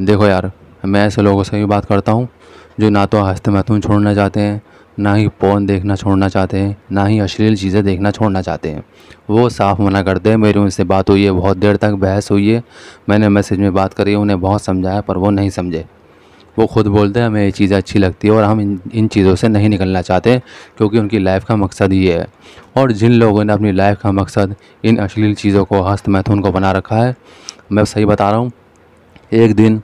देखो यार मैं ऐसे लोगों से भी बात करता हूँ जो ना तो हस्त महतून छोड़ना चाहते हैं ना ही पोन देखना छोड़ना चाहते हैं ना ही अश्लील चीज़ें देखना छोड़ना चाहते हैं वो साफ मना करते हैं मेरी उनसे बात हुई है बहुत देर तक बहस हुई है मैंने मैसेज में बात करी उन्हें बहुत समझाया पर वो नहीं समझे वो खुद बोलते हैं हमें ये चीज़ें अच्छी लगती है और हम इन इन चीज़ों से नहीं निकलना चाहते क्योंकि उनकी लाइफ का मकसद ये है और जिन लोगों ने अपनी लाइफ का मकसद इन अश्लील चीज़ों को हस्त मैथुन को बना रखा है मैं सही बता रहा हूँ एक दिन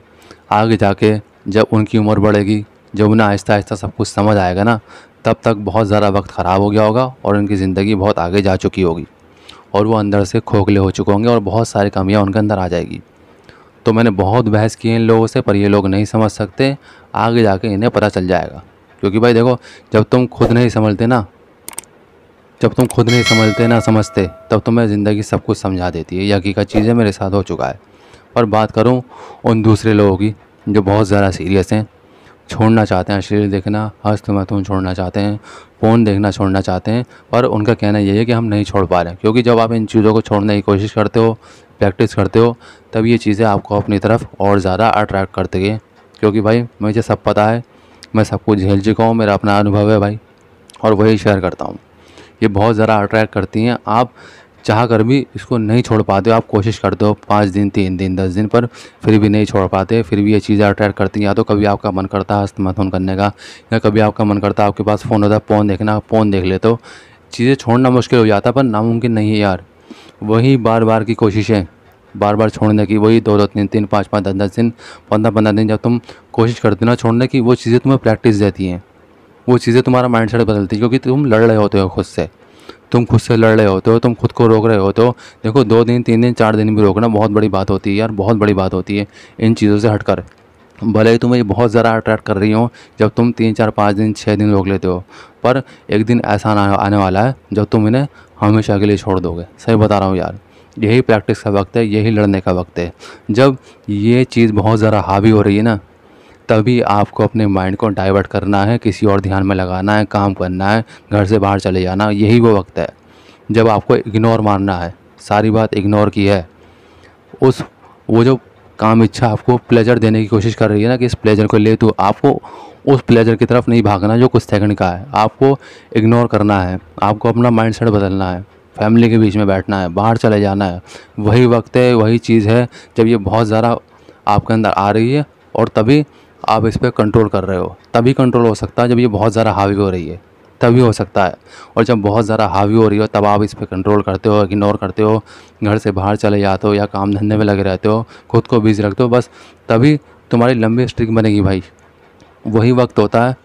आगे जाके जब उनकी उम्र बढ़ेगी जब उन्हें आहिस्ता आहिस्ता सब कुछ समझ आएगा ना तब तक बहुत ज़्यादा वक्त ख़राब हो गया होगा और उनकी ज़िंदगी बहुत आगे जा चुकी होगी और वो अंदर से खोखले हो चुके होंगे और बहुत सारी कमियाँ उनके अंदर आ जाएगी तो मैंने बहुत बहस की है इन लोगों से पर ये लोग नहीं समझ सकते आगे जाके इन्हें पता चल जाएगा क्योंकि भाई देखो जब तुम खुद नहीं समझते ना जब तुम खुद नहीं समझते ना समझते तब तुम्हें ज़िंदगी सब कुछ समझा देती है यह हकीकत चीज़ें मेरे साथ हो चुका है और बात करूँ उन दूसरे लोगों की जो बहुत ज़्यादा सीरियस हैं छोड़ना चाहते हैं अश्लील देखना हस्त महत्वपूर्ण छोड़ना चाहते हैं फ़ोन देखना छोड़ना चाहते हैं पर उनका कहना यही है कि हम नहीं छोड़ पा रहे हैं क्योंकि जब आप इन चीज़ों को छोड़ने की कोशिश करते हो प्रैक्टिस करते हो तब ये चीज़ें आपको अपनी तरफ और ज़्यादा अट्रैक्ट करती है क्योंकि भाई मुझे सब पता है मैं सब कुछ झेल चुका हूँ मेरा अपना अनुभव है भाई और वही शेयर करता हूँ ये बहुत ज़्यादा अट्रैक्ट करती हैं आप चाह कर भी इसको नहीं छोड़ पाते हो आप कोशिश करते हो पाँच दिन तीन दिन दस दिन पर फिर भी नहीं छोड़ पाते फिर भी ये चीज़ें अट्रैक्ट करती हैं या तो कभी आपका मन करता है हस्तमाथोन करने का या कभी आपका मन करता है आपके पास फ़ोन होता है फ़ोन देखना फ़ोन देख लेते हो चीज़ें छोड़ना मुश्किल हो जाता पर नामुमकिन नहीं है यार वही बार बार की कोशिशें बार बार छोड़ने की वही दो दो तीन तीन पाँच पाँच दस दस दिन पंद्रह पंद्रह दिन जब तुम कोशिश करते हो ना छोड़ने की वो चीज़ें तुम्हें प्रैक्टिस देती हैं वो चीज़ें तुम्हारा माइंड सेट बदलती है क्योंकि तुम लड़ रहे होते हो खुद से तुम खुद से लड़ रहे होते हो तुम खुद को रोक रहे होते हो देखो दो दिन तीन दिन चार दिन भी रोकना बहुत बड़ी बात होती है यार बहुत बड़ी बात होती है इन चीज़ों से हटकर भले ही तुम्हें बहुत ज़रा अट्रैक्ट कर रही हो जब तुम तीन चार पाँच दिन छः दिन रोक लेते हो पर एक दिन ऐसा आने वाला है जब तुम इन्हें हमेशा के लिए छोड़ दोगे सही बता रहा हूँ यार यही प्रैक्टिस का वक्त है यही लड़ने का वक्त है जब ये चीज़ बहुत ज़रा हावी हो रही है ना तभी आपको अपने माइंड को डाइवर्ट करना है किसी और ध्यान में लगाना है काम करना है घर से बाहर चले जाना यही वो वक्त है जब आपको इग्नोर मारना है सारी बात इग्नोर की है उस वो जो काम इच्छा आपको प्लेजर देने की कोशिश कर रही है ना कि इस प्लेजर को ले तो आपको उस प्लेजर की तरफ नहीं भागना जो कुछ सेकंड का है आपको इग्नोर करना है आपको अपना माइंड सेट बदलना है फैमिली के बीच में बैठना है बाहर चले जाना है वही वक्त है वही चीज़ है जब ये बहुत ज़्यादा आपके अंदर आ रही है और तभी आप इस पर कंट्रोल कर रहे हो तभी कंट्रोल हो सकता है जब ये बहुत ज़्यादा हावी हो रही है तभी हो सकता है और जब बहुत ज़्यादा हावी हो रही हो तब आप इस पर कंट्रोल करते हो इग्नोर करते हो घर से बाहर चले जाते हो या काम धंधे में लगे रहते हो खुद को बिजी रखते हो बस तभी तुम्हारी लंबी स्ट्रिक बनेगी भाई वही वक्त होता है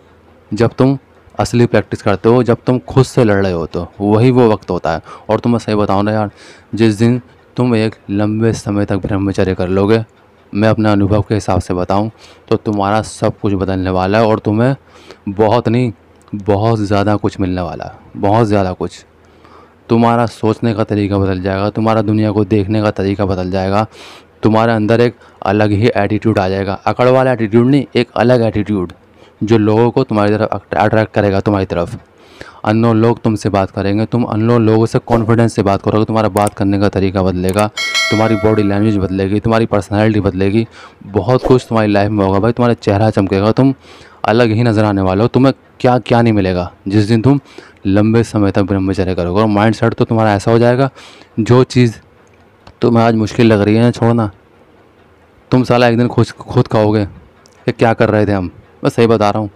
जब तुम असली प्रैक्टिस करते हो जब तुम खुद से लड़ रहे हो तो वही वो वक्त होता है और तुम्हें सही बताओ ना यार जिस दिन तुम एक लंबे समय तक ब्रह्मचर्य कर लोगे मैं अपने अनुभव के हिसाब से बताऊं तो तुम्हारा सब कुछ बदलने वाला है और तुम्हें बहुत नहीं बहुत ज़्यादा कुछ मिलने वाला है बहुत ज़्यादा कुछ तुम्हारा सोचने का तरीका बदल जाएगा तुम्हारा दुनिया को देखने का तरीका बदल जाएगा तुम्हारे अंदर एक अलग ही एटीट्यूड आ जाएगा अकड़ वाला एटीट्यूड नहीं एक अलग एटीट्यूड जो लोगों को तुम्हारी तरफ अट्रैक्ट करेगा तुम्हारी तरफ अननोन लोग तुमसे बात करेंगे तुम अननोन लोगों से कॉन्फिडेंस से बात करोगे तुम्हारा बात करने का तरीका बदलेगा तुम्हारी बॉडी लैंग्वेज बदलेगी तुम्हारी पर्सनैलिटी बदलेगी बहुत कुछ तुम्हारी लाइफ में होगा भाई तुम्हारा चेहरा चमकेगा तुम अलग ही नज़र आने वाले हो तुम्हें क्या क्या नहीं मिलेगा जिस दिन तुम लंबे समय तक ब्रह्मचर्य करोगे और माइंड सेट तो तुम्हारा ऐसा हो जाएगा जो चीज़ तुम्हें आज मुश्किल लग रही है ना छोड़ना तुम साला एक दिन खुद खुद कहोगे कि क्या कर रहे थे हम मैं सही बता रहा हूँ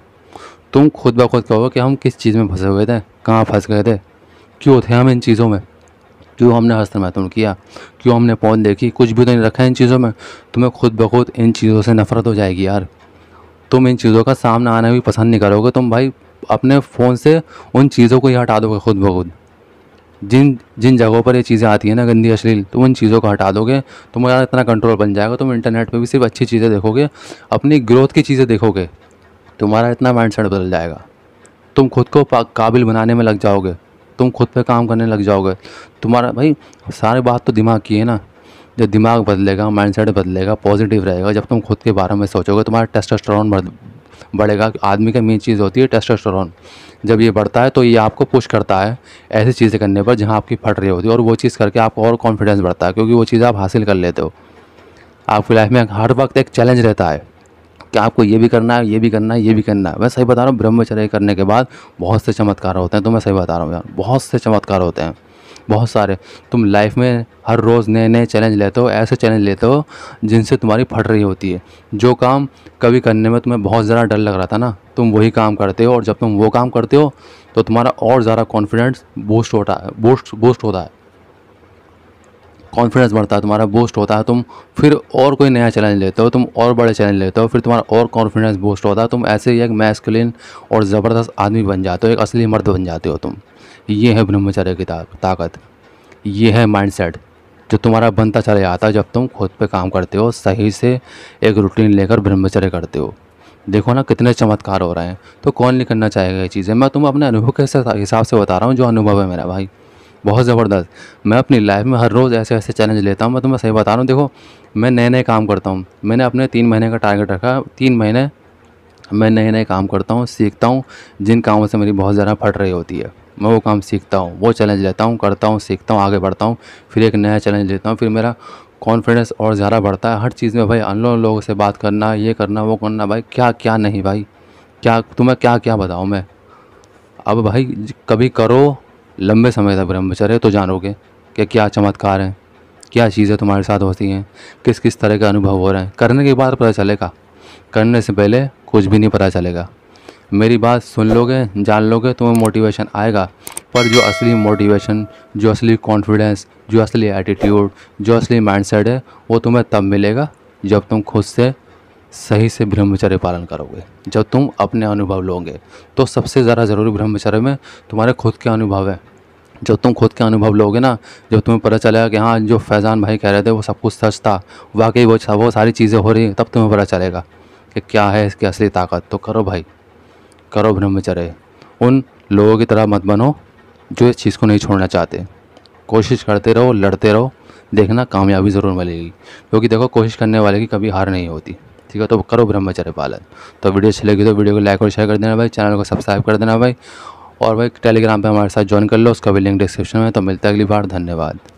तुम खुद ब खुद कहोगे कि हम किस चीज़ में फंसे हुए थे कहाँ फंस गए थे क्यों थे हम इन चीज़ों में क्यों हमने हस्त महत्वपूर्ण किया क्यों हमने पौन देखी कुछ भी तो नहीं रखा इन चीज़ों में तुम्हें खुद ब खुद इन चीज़ों से नफरत हो जाएगी यार तुम इन चीज़ों का सामना आना भी पसंद नहीं करोगे तुम भाई अपने फ़ोन से उन चीज़ों को ही हटा दोगे खुद ब खुद जिन जिन जगहों पर ये चीज़ें आती हैं ना गंदी अश्लील तुम उन चीज़ों को हटा दोगे तुम्हारा इतना कंट्रोल बन जाएगा तुम इंटरनेट पर भी सिर्फ अच्छी चीज़ें देखोगे अपनी ग्रोथ की चीज़ें देखोगे तुम्हारा इतना माइंड बदल जाएगा तुम खुद को काबिल बनाने में लग जाओगे तुम खुद पे काम करने लग जाओगे तुम्हारा भाई सारी बात तो दिमाग की है ना जब दिमाग बदलेगा माइंडसेट बदलेगा पॉजिटिव रहेगा जब तुम खुद के बारे में सोचोगे तुम्हारा टेस्टोस्टेरोन बढ़ेगा आदमी का मेन चीज़ होती है टेस्टोस्टेरोन जब ये बढ़ता है तो ये आपको पुश करता है ऐसी चीज़ें करने पर जहाँ आपकी फट रही होती है और वो चीज़ करके आपको और कॉन्फिडेंस बढ़ता है क्योंकि वो चीज़ आप हासिल कर लेते हो आपकी लाइफ में हर वक्त एक चैलेंज रहता है कि आपको ये भी करना है ये भी करना है ये भी करना है मैं सही बता रहा हूँ ब्रह्मचर्य करने के बाद बहुत से चमत्कार होते हैं तो मैं सही बता रहा हूँ यार बहुत से चमत्कार होते हैं बहुत सारे तुम लाइफ में हर रोज़ नए नए चैलेंज लेते हो ऐसे चैलेंज लेते हो जिनसे तुम्हारी फट रही होती है जो काम कभी करने में तुम्हें बहुत ज़्यादा डर लग रहा था ना तुम वही काम करते हो और जब तुम वो काम करते हो तो तुम्हारा और ज़्यादा कॉन्फिडेंस बूस्ट होता है बूस्ट बूस्ट होता है कॉन्फिडेंस बढ़ता है तुम्हारा बूस्ट होता है तुम फिर और कोई नया चैलेंज लेते हो तुम और बड़े चैलेंज लेते हो फिर तुम्हारा और कॉन्फिडेंस बूस्ट होता है तुम ऐसे ही एक मैस्कुलिन और ज़बरदस्त आदमी बन जाते हो एक असली मर्द बन जाते हो तुम ये है ब्रह्मचर्य की ताकत ये है माइंड जो तुम्हारा बनता चला जाता है जब तुम खुद पर काम करते हो सही से एक रूटीन लेकर ब्रह्मचर्य करते हो देखो ना कितने चमत्कार हो रहे हैं तो कौन नहीं करना चाहेगा ये चीज़ें मैं तुम अपने अनुभव के हिसाब से बता रहा हूँ जो अनुभव है मेरा भाई बहुत ज़बरदस्त मैं अपनी लाइफ में हर रोज़ ऐसे ऐसे चैलेंज लेता हूँ मैं तुम्हें सही बता रहा हूँ देखो मैं नए नए काम करता हूँ मैंने अपने तीन महीने का टारगेट रखा तीन महीने मैं नए नए काम करता हूँ सीखता हूँ जिन कामों से मेरी बहुत ज़्यादा फट रही होती है मैं वो काम सीखता हूँ वो चैलेंज लेता हूँ करता हूँ सीखता हूँ आगे बढ़ता हूँ फिर एक नया चैलेंज लेता हूँ फिर मेरा कॉन्फिडेंस और ज़्यादा बढ़ता है हर चीज़ में भाई अन लोगों से बात करना ये करना वो करना भाई क्या क्या नहीं भाई क्या तुम्हें क्या क्या बताऊँ मैं अब भाई कभी करो लंबे समय तक ब्रह्मचर्य तो जानोगे कि क्या चमत्कार हैं क्या चीज़ें तुम्हारे साथ होती हैं किस किस तरह के अनुभव हो रहे हैं करने के बाद पता चलेगा करने से पहले कुछ भी नहीं पता चलेगा मेरी बात सुन लोगे जान लोगे तुम्हें मोटिवेशन आएगा पर जो असली मोटिवेशन जो असली कॉन्फिडेंस जो असली एटीट्यूड जो असली माइंडसेट है वो तुम्हें तब मिलेगा जब तुम खुद से सही से ब्रह्मचर्य पालन करोगे जब तुम अपने अनुभव लोगे तो सबसे ज़्यादा ज़रूरी ब्रह्मचर्य में तुम्हारे खुद के अनुभव हैं जब तुम खुद के अनुभव लोगे ना जब तुम्हें पता चलेगा कि हाँ जो फैज़ान भाई कह रहे थे वो सब कुछ सच था वाकई वो वो सारी चीज़ें हो रही हैं तब तुम्हें पता चलेगा कि क्या है इसकी असली ताकत तो करो भाई करो ब्रह्मचर्य उन लोगों की तरह मत बनो जो इस चीज़ को नहीं छोड़ना चाहते कोशिश करते रहो लड़ते रहो देखना कामयाबी ज़रूर मिलेगी क्योंकि देखो कोशिश करने वाले की कभी हार नहीं होती ठीक है तो करो ब्रह्मचर्य पालन तो वीडियो अच्छी लगी तो वीडियो को लाइक और शेयर कर देना भाई चैनल को सब्सक्राइब कर देना भाई और भाई टेलीग्राम पे हमारे साथ ज्वाइन कर लो उसका भी लिंक डिस्क्रिप्शन में तो मिलता है अगली बार धन्यवाद